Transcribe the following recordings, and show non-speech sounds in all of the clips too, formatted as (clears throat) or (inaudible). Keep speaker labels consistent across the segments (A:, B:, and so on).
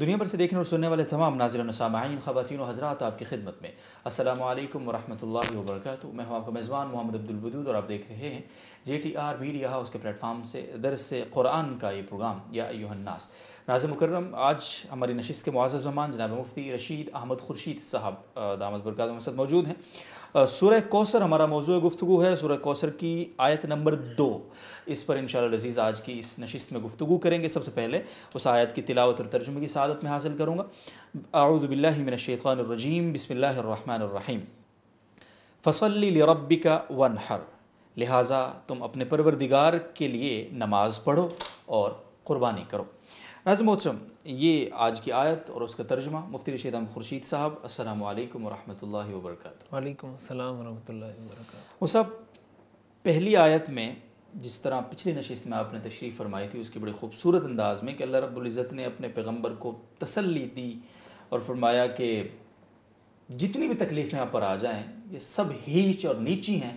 A: دنیا بھر سے دیکھنے اور سننے والے تمام ناظرین و سامعین خواتین و حضرات آپ کی خدمت میں السلام علیکم ورحمۃ اللہ وبرکاتہ میں ہوں آپ کا میزبان محمد عبد الودود اور آپ دیکھ رہے ہیں J T R B house اس کے پلیٹ فارم سے درس قرآن کا یہ پروگرام یا ایو الناس ناظر مکرم آج ہماری نشست کے معزز مہمان جناب مفتی رشید احمد خورشید صاحب دامد مسد موجود ہیں سورہ کوثر ہمارا موضوع گفتگو ہے سورہ کوثر کی آیت نمبر دو اس پر انشاءاللہ اللہ عزیز آج کی اس نشست میں گفتگو کریں گے سب سے پہلے اس آیت کی تلاوت اور ترجمے کی سعادت میں حاصل کروں گا اعوذ باللہ من الشیطان الرجیم بسم اللہ الرحمن الرحیم فصلی لربک ونحر لہٰذا تم اپنے پروردگار کے لیے نماز پڑھو اور قربانی کرو ناظر محترم یہ آج کی آیت اور اس کا ترجمہ مفتی رشید خورشید صاحب السلام علیکم ورحمۃ اللہ وبرکاتہ
B: وعلیکم السلام ورحمۃ اللہ وبرکاتہ
A: وہ صاحب پہلی آیت میں جس طرح پچھلی نشست میں آپ نے تشریف فرمائی تھی اس کی بڑے خوبصورت انداز میں کہ اللہ رب العزت نے اپنے پیغمبر کو تسلی دی اور فرمایا کہ جتنی بھی تکلیفیں آپ پر آ جائیں یہ سب ہیچ اور نیچی ہیں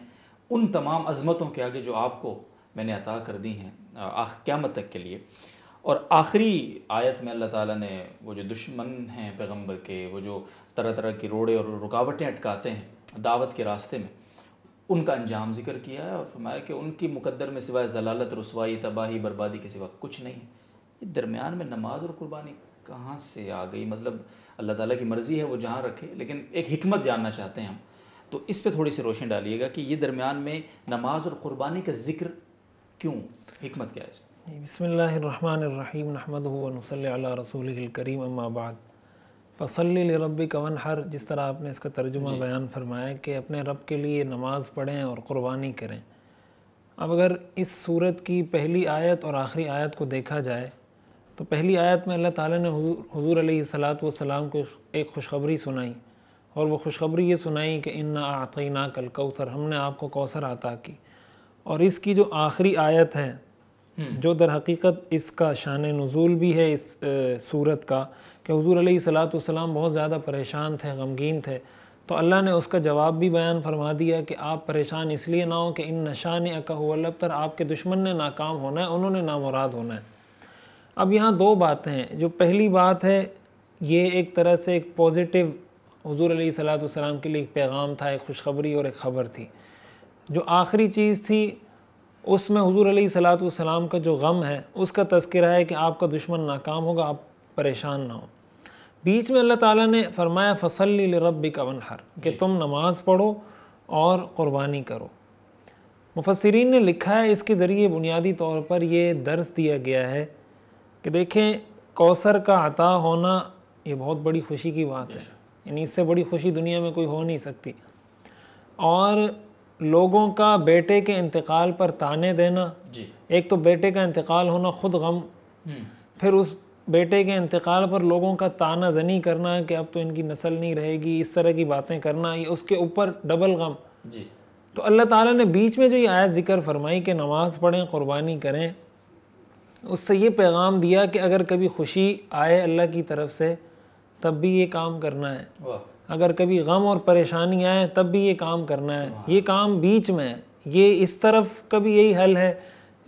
A: ان تمام عظمتوں کے آگے جو آپ کو میں نے عطا کر دی ہیں آخ قیامت تک کے لیے اور آخری آیت میں اللہ تعالیٰ نے وہ جو دشمن ہیں پیغمبر کے وہ جو طرح طرح کی روڑے اور رکاوٹیں اٹکاتے ہیں دعوت کے راستے میں ان کا انجام ذکر کیا ہے اور فرمایا کہ ان کی مقدر میں سوائے ضلالت رسوائی تباہی بربادی کے سوا کچھ نہیں ہے درمیان میں نماز اور قربانی کہاں سے آ گئی مطلب اللہ تعالیٰ کی مرضی ہے وہ جہاں رکھے لیکن ایک حکمت جاننا چاہتے ہیں ہم تو اس پہ تھوڑی سی روشنی ڈالیے گا کہ یہ درمیان میں نماز اور قربانی کا ذکر کیوں حکمت کیا ہے اس
B: بسم اللہ الرحمن الرحیم نحمد رسول الکریم بعد فصلی لربی کون ہر جس طرح آپ نے اس کا ترجمہ جی۔ بیان فرمایا کہ اپنے رب کے لیے نماز پڑھیں اور قربانی کریں اب اگر اس صورت کی پہلی آیت اور آخری آیت کو دیکھا جائے تو پہلی آیت میں اللہ تعالیٰ نے حضور علیہ صلاحت والسلام کو ایک خوشخبری سنائی اور وہ خوشخبری یہ سنائی کہ ان نہ عاقی کل ہم نے آپ کو کوثر عطا کی اور اس کی جو آخری آیت ہے جو در حقیقت اس کا شان نزول بھی ہے اس صورت کا کہ حضور علیہ صلاۃ والسلام بہت زیادہ پریشان تھے غمگین تھے تو اللہ نے اس کا جواب بھی بیان فرما دیا کہ آپ پریشان اس لیے نہ ہوں کہ ان نشان اکاب تر آپ کے دشمن نے ناکام ہونا ہے انہوں نے نامراد ہونا ہے اب یہاں دو باتیں ہیں جو پہلی بات ہے یہ ایک طرح سے ایک پوزیٹیو حضور علیہ صلاح السلام کے لیے ایک پیغام تھا ایک خوشخبری اور ایک خبر تھی جو آخری چیز تھی اس میں حضور علیہ صلاحت والسلام کا جو غم ہے اس کا تذکرہ ہے کہ آپ کا دشمن ناکام ہوگا آپ پریشان نہ ہو بیچ میں اللہ تعالیٰ نے فرمایا فصل لِرَبِّكَ کا کہ جی۔ تم نماز پڑھو اور قربانی کرو مفسرین نے لکھا ہے اس کے ذریعے بنیادی طور پر یہ درس دیا گیا ہے کہ دیکھیں کوثر کا عطا ہونا یہ بہت بڑی خوشی کی بات ہے یعنی اس سے بڑی خوشی دنیا میں کوئی ہو نہیں سکتی اور لوگوں کا بیٹے کے انتقال پر تانے دینا جی ایک تو بیٹے کا انتقال ہونا خود غم پھر اس بیٹے کے انتقال پر لوگوں کا تانہ زنی کرنا کہ اب تو ان کی نسل نہیں رہے گی اس طرح کی باتیں کرنا یہ اس کے اوپر ڈبل غم جی تو اللہ تعالیٰ نے بیچ میں جو یہ آیت ذکر فرمائی کہ نماز پڑھیں قربانی کریں اس سے یہ پیغام دیا کہ اگر کبھی خوشی آئے اللہ کی طرف سے تب بھی یہ کام کرنا ہے اگر کبھی غم اور پریشانی آئے تب بھی یہ کام کرنا ہے یہ کام بیچ میں ہے یہ اس طرف کا بھی یہی حل ہے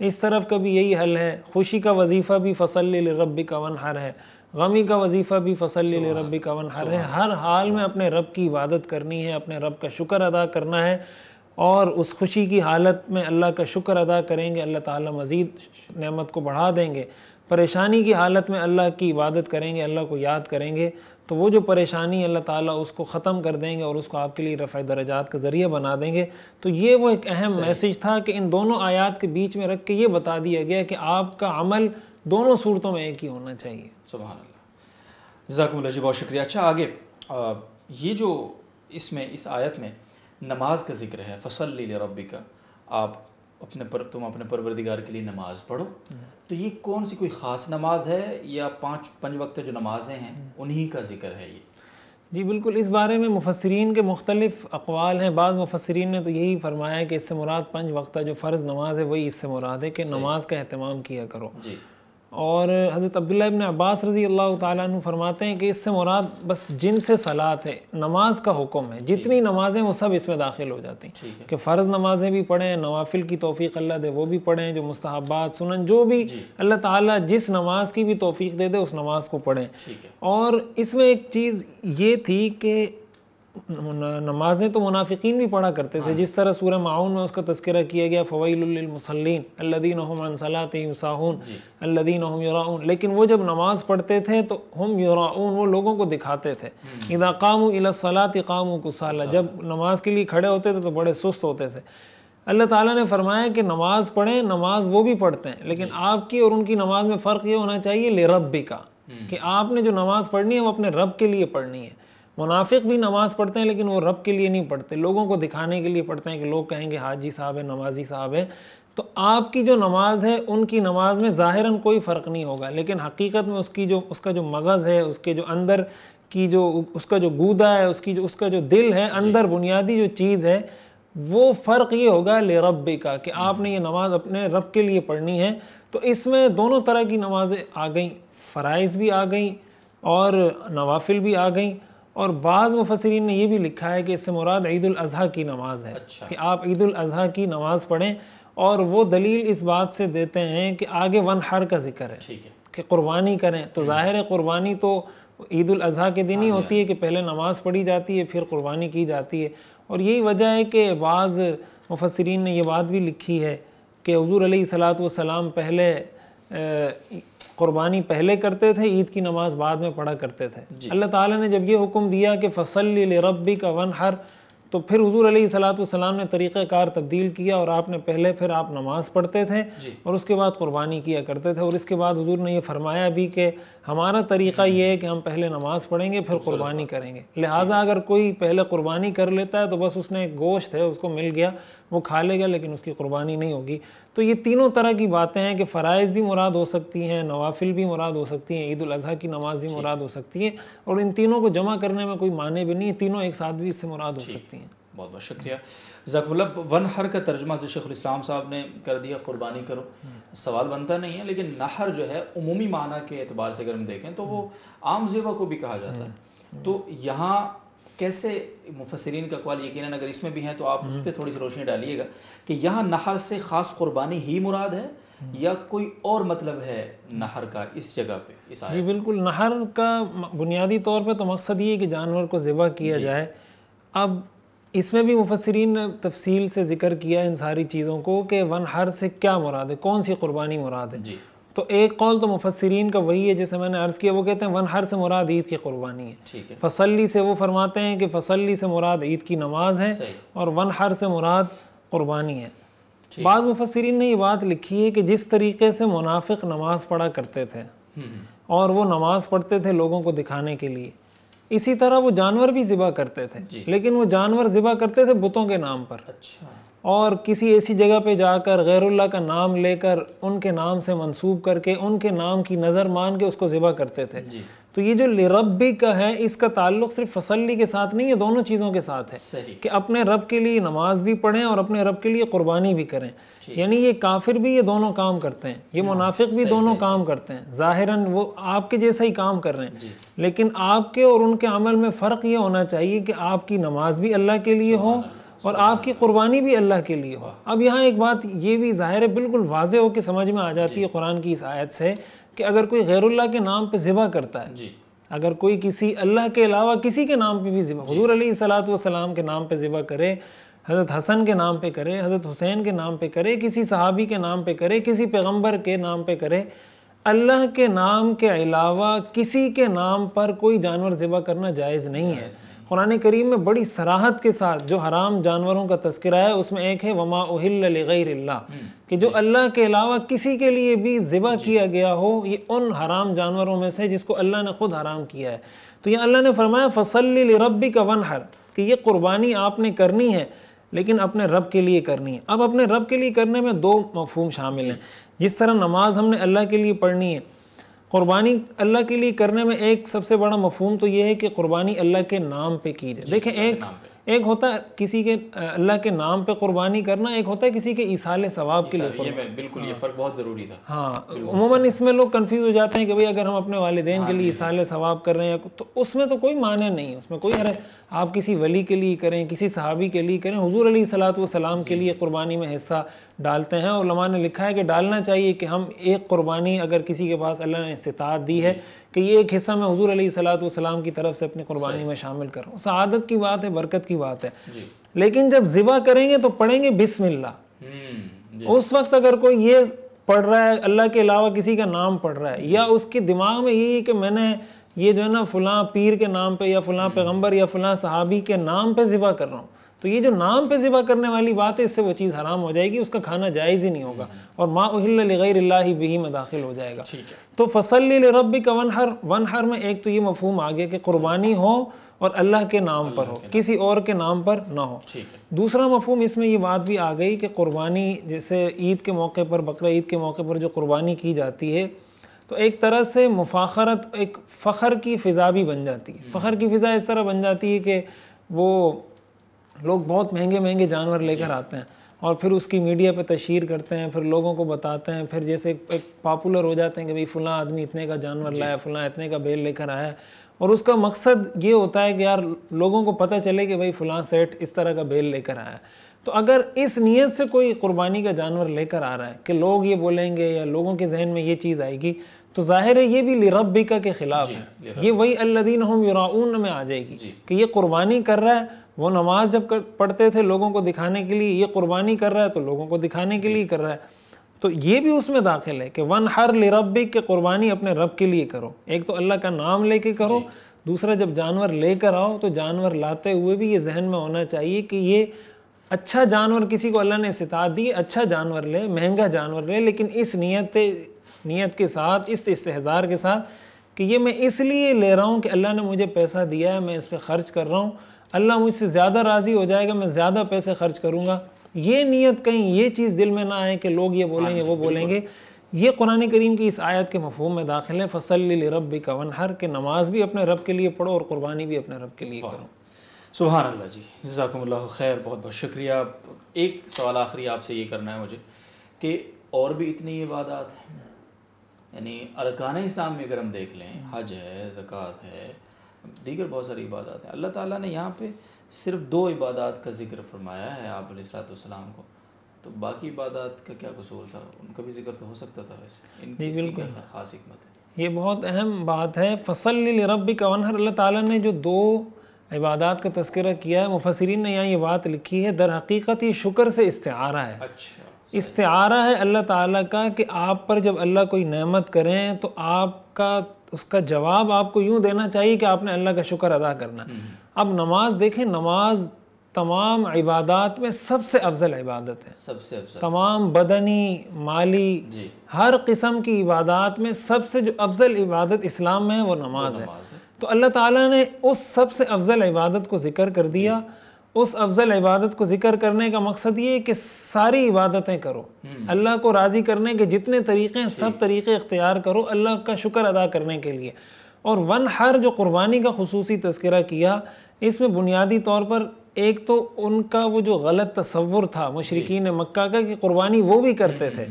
B: اس طرف کا بھی یہی حل ہے خوشی کا وظیفہ بھی فصل رب کا ونحر ہے غمی کا وظیفہ بھی فصل رب کا ونحر ہے ہر حال میں اپنے رب کی عبادت کرنی ہے اپنے رب کا شکر ادا کرنا ہے اور اس خوشی کی حالت میں اللہ کا شکر ادا کریں گے اللہ تعالیٰ مزید نعمت کو بڑھا دیں گے پریشانی کی حالت میں اللہ کی عبادت کریں گے اللہ کو یاد کریں گے تو وہ جو پریشانی اللہ تعالیٰ اس کو ختم کر دیں گے اور اس کو آپ کے لیے رفع درجات کا ذریعہ بنا دیں گے تو یہ وہ ایک اہم میسیج تھا کہ ان دونوں آیات کے بیچ میں رکھ کے یہ بتا دیا گیا کہ آپ کا عمل دونوں صورتوں میں ایک ہی ہونا چاہیے
A: سبحان اللہ ذکم اللہ جی بہت شکریہ اچھا آگے یہ جو اس میں اس آیت میں نماز کا ذکر ہے فصل لی ربی کا آپ اپنے پر تم اپنے پروردگار کے لیے نماز پڑھو تو یہ کون سی کوئی خاص نماز ہے یا پانچ پنج وقت جو نمازیں ہیں انہی کا ذکر ہے یہ جی بالکل اس بارے میں مفسرین
B: کے مختلف اقوال ہیں بعض مفسرین نے تو یہی فرمایا ہے کہ اس سے مراد پنج وقتہ جو فرض نماز ہے وہی اس سے مراد ہے کہ نماز کا اہتمام کیا کرو جی اور حضرت عبداللہ ابن عباس رضی اللہ تعالیٰ عنہ فرماتے ہیں کہ اس سے مراد بس جن سے صلات ہے نماز کا حکم ہے جتنی نمازیں وہ سب اس میں داخل ہو جاتی ہیں کہ فرض نمازیں بھی پڑھیں نوافل کی توفیق اللہ دے وہ بھی پڑھیں جو مستحبات سنن جو بھی جی۔ اللہ تعالیٰ جس نماز کی بھی توفیق دے دے اس نماز کو پڑھیں اور اس میں ایک چیز یہ تھی کہ نمازیں تو منافقین بھی پڑھا کرتے تھے ہاں۔ جس طرح سورہ معاون میں اس کا تذکرہ کیا گیا فویل هم عن صلاتهم یصعن جی۔ اللہدین ہم یوراؤن لیکن وہ جب نماز پڑھتے تھے تو ہم یراؤون وہ لوگوں کو دکھاتے تھے اذا قاموا الى الصلاة قاموا کسالا جب نماز کے لیے کھڑے ہوتے تھے تو بڑے سست ہوتے تھے اللہ تعالیٰ نے فرمایا کہ نماز پڑھیں نماز وہ بھی پڑھتے ہیں لیکن جی۔ آپ کی اور ان کی نماز میں فرق یہ ہونا چاہیے لے ربی کا کہ آپ نے جو نماز پڑھنی ہے وہ اپنے رب کے لیے پڑھنی ہے منافق بھی نماز پڑھتے ہیں لیکن وہ رب کے لیے نہیں پڑھتے لوگوں کو دکھانے کے لیے پڑھتے ہیں کہ لوگ کہیں گے حاجی صاحب ہیں نمازی صاحب ہیں تو آپ کی جو نماز ہے ان کی نماز میں ظاہراً کوئی فرق نہیں ہوگا لیکن حقیقت میں اس کی جو اس کا جو مغز ہے اس کے جو اندر کی جو اس کا جو گودا ہے اس کی جو اس کا جو دل ہے جی۔ اندر بنیادی جو چیز ہے وہ فرق یہ ہوگا لے رب کا کہ آپ نے یہ نماز اپنے رب کے لیے پڑھنی ہے تو اس میں دونوں طرح کی نمازیں آ گئیں فرائض بھی آ گئیں اور نوافل بھی آ گئیں اور بعض مفسرین نے یہ بھی لکھا ہے کہ اس سے مراد عید الاضحیٰ کی نماز ہے اچھا۔ کہ آپ عید الاضحیٰ کی نماز پڑھیں اور وہ دلیل اس بات سے دیتے ہیں کہ آگے ون ہر کا ذکر ہے کہ قربانی کریں تو ظاہر ہے قربانی تو عید الاضحیٰ کے دن ہی ہاں جی۔ ہوتی ہے کہ پہلے نماز پڑھی جاتی ہے پھر قربانی کی جاتی ہے اور یہی وجہ ہے کہ بعض مفسرین نے یہ بات بھی لکھی ہے کہ حضور علیہ السلام پہلے قربانی پہلے کرتے تھے عید کی نماز بعد میں پڑھا کرتے تھے جی۔ اللہ تعالیٰ نے جب یہ حکم دیا کہ فصل ربی کا ون ہر تو پھر حضور علیہ صلاۃ والسلام نے طریقہ کار تبدیل کیا اور آپ نے پہلے پھر آپ نماز پڑھتے تھے جی۔ اور اس کے بعد قربانی کیا کرتے تھے اور اس کے بعد حضور نے یہ فرمایا بھی کہ ہمارا طریقہ یہ ہے کہ ہم پہلے نماز پڑھیں گے پھر قربانی کریں گے لہٰذا اگر کوئی پہلے قربانی کر لیتا ہے تو بس اس نے ایک گوشت ہے اس کو مل گیا وہ کھا لے گا لیکن اس کی قربانی نہیں ہوگی تو یہ تینوں طرح کی باتیں ہیں کہ فرائض بھی مراد ہو سکتی ہیں نوافل بھی مراد ہو سکتی ہیں عید الاضحیٰ کی نماز بھی جی۔ مراد ہو سکتی ہے اور ان تینوں کو جمع کرنے میں کوئی معنی بھی نہیں تینوں ایک ساتھ بھی اس
A: سے مراد ہو جی۔ سکتی ہیں بہت بہت شکریہ ذاکر اللہ ون ہر کا ترجمہ سے شیخ الاسلام صاحب نے کر دیا قربانی کرو سوال بنتا نہیں ہے لیکن نہر جو ہے عمومی معنی کے اعتبار سے اگر ہم دیکھیں تو وہ عام زیبہ کو بھی کہا جاتا ہے تو یہاں کیسے مفسرین کا قوال یقیناً اگر اس میں بھی ہیں تو آپ اس پہ تھوڑی سی روشنی ڈالیے گا کہ یہاں نہر سے خاص قربانی ہی مراد ہے یا کوئی اور مطلب ہے نہر کا اس جگہ پہ
B: جی بالکل نہر کا بنیادی طور پہ تو مقصد یہ ہے کہ جانور کو ذبح کیا جی۔ جائے اب اس میں بھی مفسرین نے تفصیل سے ذکر کیا ان ساری چیزوں کو کہ ون ہر سے کیا مراد ہے کون سی قربانی مراد ہے جی۔ تو ایک قول تو مفسرین کا وہی ہے جیسے میں نے عرض کیا وہ کہتے ہیں ون ہر سے مراد عید کی قربانی ہے فصلی سے وہ فرماتے ہیں کہ فصلی سے مراد عید کی نماز ہے اور ون ہر سے مراد قربانی ہے بعض مفسرین نے یہ بات لکھی ہے کہ جس طریقے سے منافق نماز پڑھا کرتے تھے اور وہ نماز پڑھتے تھے لوگوں کو دکھانے کے لیے اسی طرح وہ جانور بھی ذبح کرتے تھے جی۔ لیکن وہ جانور ذبح کرتے تھے بتوں کے نام پر اچھا۔ اور کسی ایسی جگہ پہ جا کر غیر اللہ کا نام لے کر ان کے نام سے منسوب کر کے ان کے نام کی نظر مان کے اس کو ذبح کرتے تھے جی۔ تو یہ جو لربی کا ہے اس کا تعلق صرف فصلی کے ساتھ نہیں ہے دونوں چیزوں کے ساتھ ہے کہ اپنے رب کے لیے نماز بھی پڑھیں اور اپنے رب کے لیے قربانی بھی کریں جی۔ یعنی یہ کافر بھی یہ دونوں کام کرتے ہیں یہ ہاں، منافق بھی دونوں کام کرتے ہیں ظاہراً وہ آپ کے جیسا ہی کام کر رہے ہیں جی۔ لیکن آپ کے اور ان کے عمل میں فرق یہ ہونا چاہیے کہ آپ کی نماز بھی اللہ کے لیے ہو اور آپ کی قربانی بھی اللہ کے لیے ہو اب یہاں ایک بات یہ بھی ظاہر ہے بالکل واضح ہو کے سمجھ میں آ جاتی ہے جی۔ قرآن کی اس آیت سے کہ اگر کوئی غیر اللہ کے نام پہ ذبح کرتا ہے جی اگر کوئی کسی اللہ کے علاوہ کسی کے نام پہ بھی ذبح جی۔ حضور علیہ الصلاۃ وسلام کے نام پہ ذبح کرے حضرت حسن کے نام پہ کرے حضرت حسین کے نام پہ کرے کسی صحابی کے نام پہ کرے کسی پیغمبر کے نام پہ کرے اللہ کے نام کے علاوہ کسی کے نام پر کوئی جانور ذبح کرنا جائز نہیں ہے قرآن کریم میں بڑی سراحت کے ساتھ جو حرام جانوروں کا تذکرہ ہے اس میں ایک ہے وما اہل لغیر اللہ کہ جو جی۔ اللہ کے علاوہ کسی کے لیے بھی ذبح جی۔ کیا گیا ہو یہ ان حرام جانوروں میں سے جس کو اللہ نے خود حرام کیا ہے تو یہ اللہ نے فرمایا فصلی لربی کا ونحر کہ یہ قربانی آپ نے کرنی ہے لیکن اپنے رب کے لیے کرنی ہے اب اپنے رب کے لیے کرنے میں دو مفہوم شامل ہیں جی۔ جس طرح نماز ہم نے اللہ کے لیے پڑھنی ہے قربانی اللہ کے لیے کرنے میں ایک سب سے بڑا مفہوم تو یہ ہے کہ قربانی اللہ کے نام پہ کی جائے جی، دیکھیں ایک ایک ہوتا ہے کسی کے اللہ کے نام پہ قربانی کرنا ایک ہوتا ہے کسی کے اصار ثواب کے لیے
A: بالکل یہ فرق بہت ضروری تھا
B: ہاں عموماً اس میں لوگ کنفیوز ہو جاتے ہیں کہ بھائی اگر ہم اپنے والدین ہاں کے لیے جی، جی۔ اصحال ثواب کر رہے ہیں تو اس میں تو کوئی معنی نہیں ہے اس میں کوئی حرج جی۔ آپ کسی ولی کے لیے کریں کسی صحابی کے لیے کریں حضور علیہ صلاحت و سلام کے لیے قربانی میں حصہ ڈالتے ہیں علماء نے لکھا ہے کہ ڈالنا چاہیے کہ ہم ایک قربانی اگر کسی کے پاس اللہ نے استطاعت دی ہے کہ یہ ایک حصہ میں حضور علیہ صلاحت والسلام کی طرف سے اپنی قربانی میں شامل کر رہا ہوں سعادت کی بات ہے برکت کی بات ہے جی۔ لیکن جب ذبح کریں گے تو پڑھیں گے بسم اللہ
A: جی۔
B: اس وقت اگر کوئی یہ پڑھ رہا ہے اللہ کے علاوہ کسی کا نام پڑھ رہا ہے یا جی۔ اس کی دماغ میں یہی کہ میں نے یہ جو ہے نا فلاں پیر کے نام پہ یا فلاں پیغمبر یا فلاں صحابی کے نام پہ ذبح کر رہا ہوں تو یہ جو نام پہ ذبح کرنے والی بات ہے اس سے وہ چیز حرام ہو جائے گی اس کا کھانا جائز ہی نہیں ہوگا اور ما اہل لغیر اللہ بھی میں داخل ہو جائے گا تو فصل لربی کا ون ہر ون ہر میں ایک تو یہ مفہوم آ گیا کہ قربانی ہو اور اللہ کے نام پر ہو کسی اور کے نام پر نہ ہو دوسرا مفہوم اس میں یہ بات بھی آ گئی کہ قربانی جیسے عید کے موقع پر بقر عید کے موقع پر جو قربانی کی جاتی ہے تو ایک طرح سے مفاخرت ایک فخر کی فضا بھی بن جاتی ہے فخر کی فضا اس طرح بن جاتی ہے کہ وہ لوگ بہت مہنگے مہنگے جانور لے کر جی۔ آتے ہیں اور پھر اس کی میڈیا پہ تشہیر کرتے ہیں پھر لوگوں کو بتاتے ہیں پھر جیسے ایک پاپولر ہو جاتے ہیں کہ بھائی فلاں آدمی اتنے کا جانور جی۔ لایا فلاں اتنے کا بیل لے کر آیا اور اس کا مقصد یہ ہوتا ہے کہ یار لوگوں کو پتہ چلے کہ بھائی فلاں سیٹ اس طرح کا بیل لے کر آیا تو اگر اس نیت سے کوئی قربانی کا جانور لے کر آ رہا ہے کہ لوگ یہ بولیں گے یا لوگوں کے ذہن میں یہ چیز آئے گی تو ظاہر ہے یہ بھی لبیکا کے خلاف جی، ہے یہ وہی اللہ ہم یعون میں آ جائے گی کہ یہ قربانی کر رہا ہے وہ نماز جب پڑھتے تھے لوگوں کو دکھانے کے لیے یہ قربانی کر رہا ہے تو لوگوں کو دکھانے کے جی۔ لیے کر رہا ہے تو یہ بھی اس میں داخل ہے کہ ون ہر لربک کے قربانی اپنے رب کے لیے کرو ایک تو اللہ کا نام لے کے کرو جی۔ دوسرا جب جانور لے کر آؤ تو جانور لاتے ہوئے بھی یہ ذہن میں ہونا چاہیے کہ یہ اچھا جانور کسی کو اللہ نے ستا دی اچھا جانور لے مہنگا جانور لے لیکن اس نیت نیت کے ساتھ اس استحظار کے ساتھ کہ یہ میں اس لیے لے رہا ہوں کہ اللہ نے مجھے پیسہ دیا ہے میں اس پہ خرچ کر رہا ہوں اللہ مجھ سے زیادہ راضی ہو جائے گا میں زیادہ پیسے خرچ کروں گا یہ نیت کہیں یہ چیز دل میں نہ آئے کہ لوگ یہ بولیں گے ہاں جی، وہ بولیں گے یہ قرآن کریم کی اس آیت کے مفہوم میں داخل ہے فصل ال رب بھی کہ نماز بھی اپنے رب کے لیے پڑھو اور قربانی بھی اپنے رب کے لیے کرو سبحان اللہ
A: جی جزاکم اللہ خیر بہت بہت شکریہ ایک سوال آخری آپ سے یہ کرنا ہے مجھے کہ اور بھی اتنی عبادات ہیں یعنی ارکان اسلام میں اگر ہم دیکھ لیں حج ہے زکوٰۃ ہے دیگر بہت ساری عبادات ہیں اللہ تعالیٰ نے یہاں پہ صرف دو عبادات کا ذکر فرمایا ہے آپ علیہ کو تو باقی عبادات کا کیا قصور تھا تھا ان ان کا بھی ذکر تو ہو سکتا ویسے جی، کی خاص حکمت
B: ہے یہ بہت اہم بات ہے فصل رب کا ونہر اللہ تعالیٰ نے جو دو عبادات کا تذکرہ کیا ہے مفسرین نے یہاں یہ بات لکھی ہے در حقیقت یہ شکر سے استعارہ ہے اچھا استعارہ ہے اللہ تعالیٰ کا کہ آپ پر جب اللہ کوئی نعمت کریں تو آپ کا اس کا جواب آپ کو یوں دینا چاہیے کہ آپ نے اللہ کا شکر ادا کرنا ہے اب نماز دیکھیں نماز تمام عبادات میں سب سے افضل عبادت ہے تمام بدنی مالی جی۔ ہر قسم کی عبادات میں سب سے جو افضل عبادت اسلام میں ہے وہ نماز ہے تو اللہ تعالیٰ نے اس سب سے افضل عبادت کو ذکر کر دیا جی۔ اس افضل عبادت کو ذکر کرنے کا مقصد یہ ہے کہ ساری عبادتیں کرو اللہ کو راضی کرنے کے جتنے طریقے ہیں سب طریقے اختیار کرو اللہ کا شکر ادا کرنے کے لیے اور ون ہر جو قربانی کا خصوصی تذکرہ کیا اس میں بنیادی طور پر ایک تو ان کا وہ جو غلط تصور تھا مشرقین جی۔ مکہ کا کہ قربانی وہ بھی کرتے تھے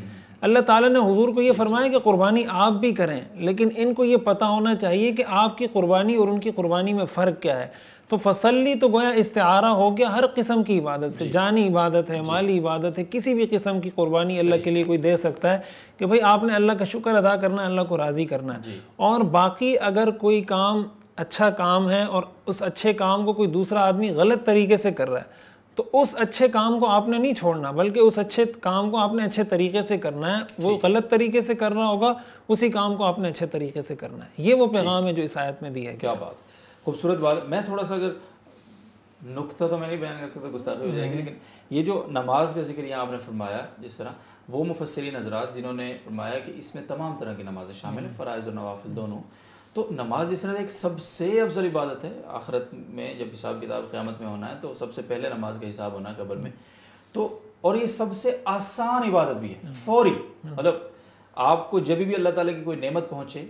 B: اللہ تعالیٰ نے حضور کو یہ جی، جی۔ فرمایا کہ قربانی آپ بھی کریں لیکن ان کو یہ پتہ ہونا چاہیے کہ آپ کی قربانی اور ان کی قربانی میں فرق کیا ہے تو فصلی تو گویا استعارہ ہو گیا ہر قسم کی عبادت سے جی۔ جانی عبادت ہے جی۔ مالی عبادت ہے کسی بھی قسم کی قربانی اللہ کے لیے کوئی دے سکتا ہے کہ بھائی آپ نے اللہ کا شکر ادا کرنا ہے اللہ کو راضی کرنا ہے جی۔ اور باقی اگر کوئی کام اچھا کام ہے اور اس اچھے کام کو کوئی دوسرا آدمی غلط طریقے سے کر رہا ہے تو اس اچھے کام کو آپ نے نہیں چھوڑنا بلکہ اس اچھے کام کو آپ نے اچھے طریقے سے کرنا ہے وہ غلط طریقے سے کر رہا ہوگا اسی کام کو آپ نے اچھے طریقے سے کرنا ہے یہ وہ
A: پیغام ہے جو اس آیت میں دیا ہے کیا بات خوبصورت بات میں تھوڑا سا اگر نقطہ تو میں نہیں بیان کر سکتا گستاخی ہو جائے گی لیکن یہ جو نماز کا ذکر یہاں آپ نے فرمایا جس طرح وہ مفسرین نظرات جنہوں نے فرمایا کہ اس میں تمام طرح کی نمازیں شامل ہیں فرائض اور نوافل دونوں تو نماز اس طرح ایک سب سے افضل عبادت ہے آخرت میں جب حساب کتاب قیامت میں ہونا ہے تو سب سے پہلے نماز کا حساب ہونا ہے قبر میں تو اور یہ سب سے آسان عبادت بھی ہے فوری مطلب آپ کو جب بھی اللہ تعالیٰ کی کوئی نعمت پہنچے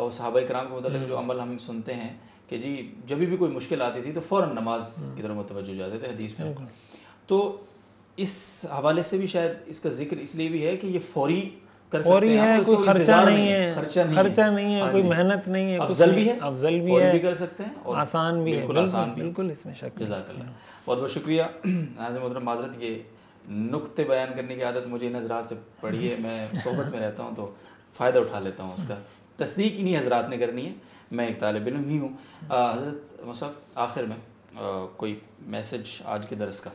A: اور صحابہ کرام کے متعلق جو عمل ہم سنتے ہیں کہ جی جب بھی کوئی مشکل آتی تھی تو فوراً نماز کی طرف متوجہ جاتے تھے حدیث میں تو اس حوالے سے بھی شاید اس کا ذکر اس لیے بھی ہے کہ یہ فوری کر سکتے فوری ہیں کوئی خرچہ نہیں ہے خرچہ نہیں ہے ہاں کوئی جی۔ محنت نہیں ہے افضل بھی ہے افضل بھی ہے بھی کر سکتے ہیں آسان بھی ہے بالکل آسان بھی بالکل اس میں شک جزاک اللہ بہت بہت شکریہ ناظرین (clears throat) محترم معذرت یہ نقطے بیان کرنے کی عادت مجھے نظرات سے پڑھی ہے میں صحبت میں رہتا ہوں تو فائدہ اٹھا لیتا ہوں اس کا تصدیق نہیں حضرات نے کرنی ہے میں ایک طالب علم ہی ہوں حضرت آخر میں کوئی میسج آج کے درس کا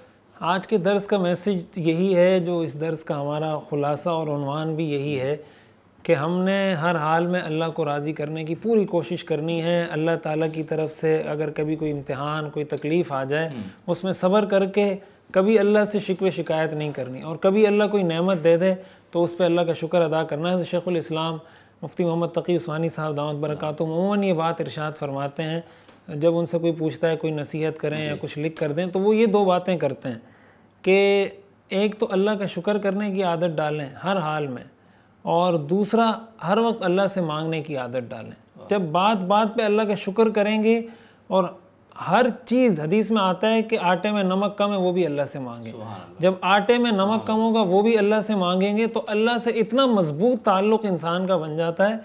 B: آج کے درس کا میسج یہی ہے جو اس درس کا ہمارا خلاصہ اور عنوان بھی یہی ہے کہ ہم نے ہر حال میں اللہ کو راضی کرنے کی پوری کوشش کرنی ہے اللہ تعالیٰ کی طرف سے اگر کبھی کوئی امتحان کوئی تکلیف آ جائے اس میں صبر کر کے کبھی اللہ سے شکو شکایت نہیں کرنی اور کبھی اللہ کوئی نعمت دے دے تو اس پہ اللہ کا شکر ادا کرنا ہے شیخ الاسلام مفتی محمد تقی عثمانی صاحب دعوت برکات عموماً یہ بات ارشاد فرماتے ہیں جب ان سے کوئی پوچھتا ہے کوئی نصیحت کریں یا جی۔ کچھ لکھ کر دیں تو وہ یہ دو باتیں کرتے ہیں کہ ایک تو اللہ کا شکر کرنے کی عادت ڈالیں ہر حال میں اور دوسرا ہر وقت اللہ سے مانگنے کی عادت ڈالیں جب بات بات پہ اللہ کا شکر کریں گے اور ہر چیز حدیث میں آتا ہے کہ آٹے میں نمک کم ہے وہ بھی اللہ سے گے جب آٹے میں نمک کم ہوگا وہ بھی اللہ سے مانگیں گے تو اللہ سے اتنا مضبوط تعلق انسان کا بن جاتا ہے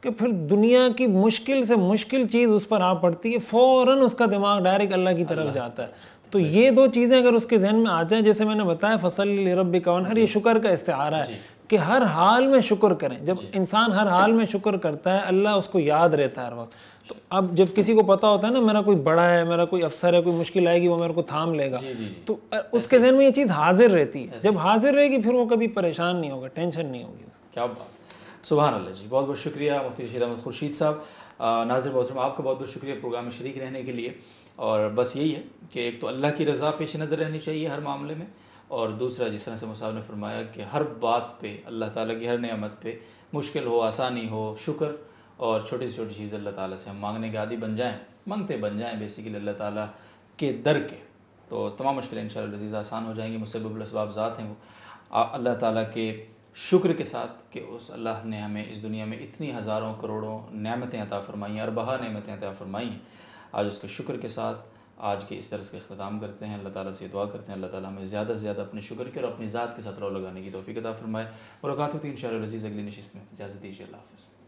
B: کہ پھر دنیا کی مشکل سے مشکل چیز اس پر آ پڑتی ہے فوراً اس کا دماغ ڈائریکٹ اللہ کی طرف جاتا ہے تو یہ دو چیزیں اگر اس کے ذہن میں آ جائیں جیسے میں نے بتایا فصل رب کون ہر یہ جی۔ شکر کا استعارہ ہے جی۔ کہ ہر حال میں شکر کریں جب جی۔ انسان ہر حال میں شکر کرتا ہے اللہ اس کو یاد رہتا ہے ہر وقت تو اب جب کسی کو پتا ہوتا ہے نا میرا کوئی بڑا ہے میرا کوئی افسر ہے کوئی مشکل آئے گی وہ میرے کو تھام لے گا جی جی, جی۔ تو اس کے ذہن میں یہ چیز حاضر رہتی ہے جب حاضر رہے گی پھر وہ کبھی پریشان نہیں ہوگا
A: ٹینشن نہیں ہوگی کیا بات سبحان اللہ جی بہت بہت شکریہ مفتی رشید احمد خورشید صاحب ناظر محترم آپ کا بہت بہت شکریہ پروگرام میں شریک رہنے کے لیے اور بس یہی ہے کہ ایک تو اللہ کی رضا پیش نظر رہنی چاہیے ہر معاملے میں اور دوسرا جس طرح سے مصعب نے فرمایا کہ ہر بات پہ اللہ تعالیٰ کی ہر نعمت پہ مشکل ہو آسانی ہو شکر اور چھوٹی چھوٹی چیز اللہ تعالیٰ سے ہم مانگنے کے عادی بن جائیں مانگتے بن جائیں بیسیکلی اللہ تعالیٰ کے در کے تو تمام مشکلیں انشاءاللہ شاء اللہ عزیز آسان ہو جائیں گے مسبب الاسباب ذات ہیں وہ اللہ تعالیٰ کے شکر کے ساتھ کہ اس اللہ نے ہمیں اس دنیا میں اتنی ہزاروں کروڑوں نعمتیں عطا فرمائی ہیں اور بہا نعمتیں عطا فرمائی ہیں آج اس کے شکر کے ساتھ آج کے اس طرح سے اختتام کرتے ہیں اللہ تعالیٰ سے دعا کرتے ہیں اللہ تعالیٰ ہمیں زیادہ سے زیادہ اپنے شکر کے اور اپنی ذات کے ساتھ رو لگانے کی توفیق عطا فرمائے ملاقات ہوتی ہے ان شاء اللہ عزیز اگلی نشست میں اجازت دیجیے اللہ حافظ